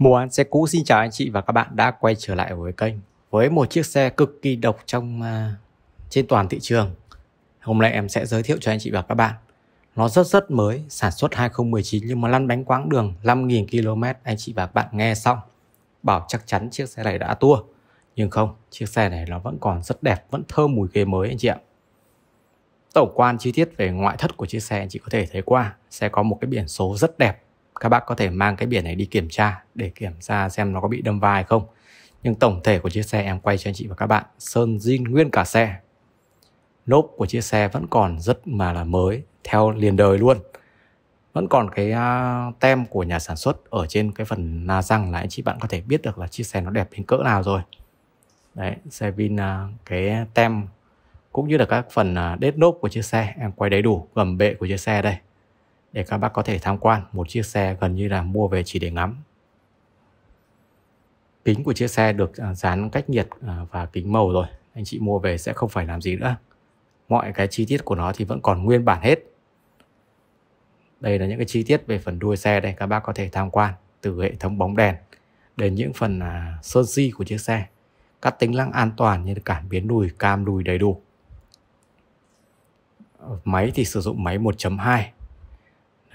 Mùa ăn xe cũ xin chào anh chị và các bạn đã quay trở lại với kênh với một chiếc xe cực kỳ độc trong uh, trên toàn thị trường. Hôm nay em sẽ giới thiệu cho anh chị và các bạn. Nó rất rất mới, sản xuất 2019 nhưng mà lăn bánh quãng đường 5.000 km anh chị và các bạn nghe xong bảo chắc chắn chiếc xe này đã tua. Nhưng không, chiếc xe này nó vẫn còn rất đẹp, vẫn thơm mùi ghế mới anh chị ạ. Tổng quan chi tiết về ngoại thất của chiếc xe anh chị có thể thấy qua, xe có một cái biển số rất đẹp các bác có thể mang cái biển này đi kiểm tra để kiểm tra xem nó có bị đâm vai hay không nhưng tổng thể của chiếc xe em quay cho anh chị và các bạn sơn zin nguyên cả xe lốp của chiếc xe vẫn còn rất mà là mới theo liền đời luôn vẫn còn cái uh, tem của nhà sản xuất ở trên cái phần na răng là anh chị bạn có thể biết được là chiếc xe nó đẹp đến cỡ nào rồi đấy xe vin uh, à, cái tem cũng như là các phần uh, đết lốp của chiếc xe em quay đầy đủ gầm bệ của chiếc xe đây để các bác có thể tham quan một chiếc xe gần như là mua về chỉ để ngắm. Kính của chiếc xe được à, dán cách nhiệt à, và kính màu rồi, anh chị mua về sẽ không phải làm gì nữa. Mọi cái chi tiết của nó thì vẫn còn nguyên bản hết. Đây là những cái chi tiết về phần đuôi xe đây các bác có thể tham quan từ hệ thống bóng đèn đến những phần à, sơn di của chiếc xe. Các tính năng an toàn như cảm biến lùi, cam lùi đầy đủ. Máy thì sử dụng máy 1.2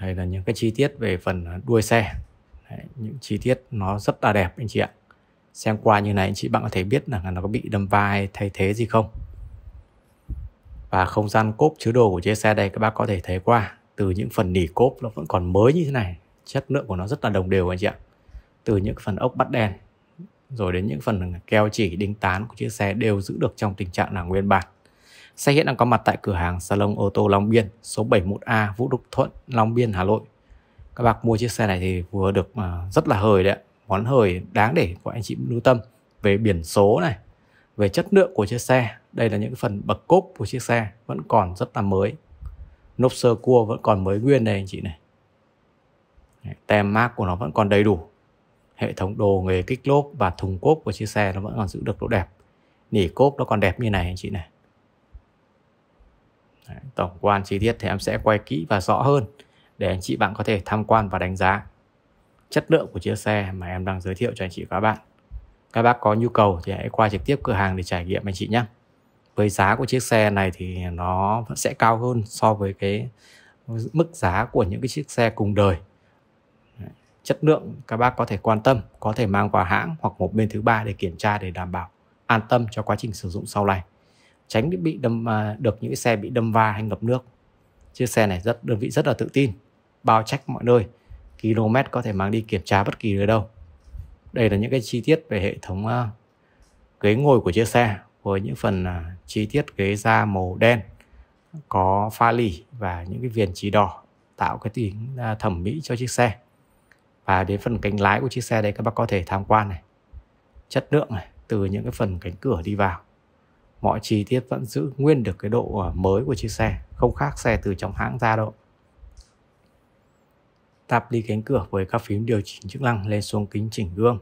đây là những cái chi tiết về phần à, đuôi xe Đấy, những chi tiết nó rất là đẹp anh chị ạ xem qua như này anh chị bạn có thể biết là nó có bị đâm vai thay thế gì không và không gian cốp chứa đồ của chiếc xe đây các bác có thể thấy qua từ những phần nỉ cốp nó vẫn còn mới như thế này chất lượng của nó rất là đồng đều anh chị ạ từ những phần ốc bắt đèn rồi đến những phần keo chỉ đinh tán của chiếc xe đều giữ được trong tình trạng là nguyên bản Xe hiện đang có mặt tại cửa hàng Salon ô tô Long Biên, số 71A Vũ Đức Thuận, Long Biên, Hà Nội. Các bác mua chiếc xe này thì vừa được à, rất là hời đấy ạ. Món hời đáng để của anh chị lưu tâm về biển số này, về chất lượng của chiếc xe. Đây là những phần bậc cốp của chiếc xe vẫn còn rất là mới. Nốp sơ cua vẫn còn mới nguyên đây anh chị này. Tem mác của nó vẫn còn đầy đủ. Hệ thống đồ nghề kích lốp và thùng cốp của chiếc xe nó vẫn còn giữ được độ đẹp. Nỉ cốp nó còn đẹp như này anh chị này Đấy, tổng quan chi tiết thì em sẽ quay kỹ và rõ hơn để anh chị bạn có thể tham quan và đánh giá chất lượng của chiếc xe mà em đang giới thiệu cho anh chị và các bạn. Các bác có nhu cầu thì hãy qua trực tiếp cửa hàng để trải nghiệm anh chị nhé. Với giá của chiếc xe này thì nó vẫn sẽ cao hơn so với cái mức giá của những cái chiếc xe cùng đời. Chất lượng các bác có thể quan tâm, có thể mang vào hãng hoặc một bên thứ ba để kiểm tra để đảm bảo an tâm cho quá trình sử dụng sau này tránh bị đâm à, được những cái xe bị đâm va hay ngập nước chiếc xe này rất đơn vị rất là tự tin bao trách mọi nơi km có thể mang đi kiểm tra bất kỳ nơi đâu đây là những cái chi tiết về hệ thống à, ghế ngồi của chiếc xe với những phần à, chi tiết ghế da màu đen có pha lì và những cái viền chỉ đỏ tạo cái tính thẩm mỹ cho chiếc xe và đến phần cánh lái của chiếc xe đây các bác có thể tham quan này chất lượng này từ những cái phần cánh cửa đi vào mọi chi tiết vẫn giữ nguyên được cái độ à, mới của chiếc xe không khác xe từ trong hãng ra đâu tạp đi cánh cửa với các phím điều chỉnh chức năng lên xuống kính chỉnh gương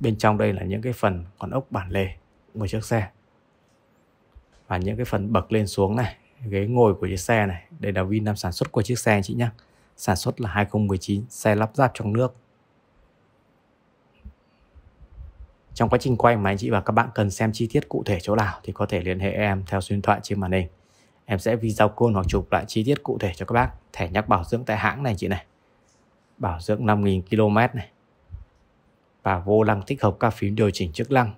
bên trong đây là những cái phần còn ốc bản lề của chiếc xe và những cái phần bậc lên xuống này ghế ngồi của chiếc xe này đây là Vin làm sản xuất của chiếc xe chị nhé sản xuất là 2019 xe lắp ráp trong nước Trong quá trình quay mà anh chị và các bạn cần xem chi tiết cụ thể chỗ nào thì có thể liên hệ em theo số điện thoại trên màn hình. Em sẽ video call hoặc chụp lại chi tiết cụ thể cho các bác. Thẻ nhắc bảo dưỡng tại hãng này chị này. Bảo dưỡng 5.000 km này. Và vô lăng tích hợp các phím điều chỉnh chức năng.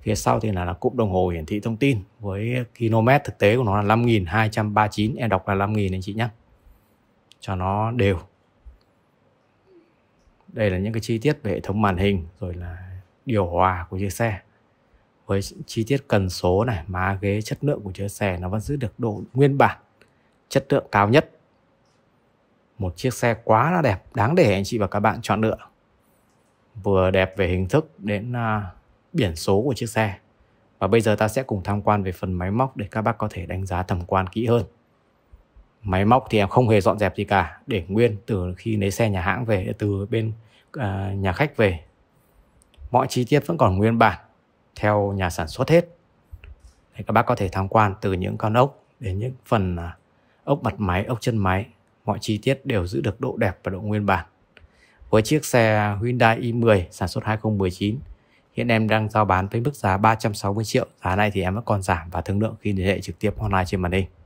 Phía sau thì là, là cụm đồng hồ hiển thị thông tin với km thực tế của nó là 5.239. Em đọc là 5.000 anh chị nhé. Cho nó đều đây là những cái chi tiết về hệ thống màn hình rồi là điều hòa của chiếc xe với chi tiết cần số này má ghế chất lượng của chiếc xe nó vẫn giữ được độ nguyên bản chất lượng cao nhất một chiếc xe quá là đẹp đáng để anh chị và các bạn chọn lựa vừa đẹp về hình thức đến uh, biển số của chiếc xe và bây giờ ta sẽ cùng tham quan về phần máy móc để các bác có thể đánh giá thẩm quan kỹ hơn máy móc thì em không hề dọn dẹp gì cả để nguyên từ khi lấy xe nhà hãng về từ bên uh, nhà khách về mọi chi tiết vẫn còn nguyên bản theo nhà sản xuất hết Đấy, các bác có thể tham quan từ những con ốc đến những phần à, ốc mặt máy ốc chân máy mọi chi tiết đều giữ được độ đẹp và độ nguyên bản với chiếc xe Hyundai i10 sản xuất 2019 hiện em đang giao bán với mức giá 360 triệu giá này thì em vẫn còn giảm và thương lượng khi liên hệ trực tiếp online trên màn hình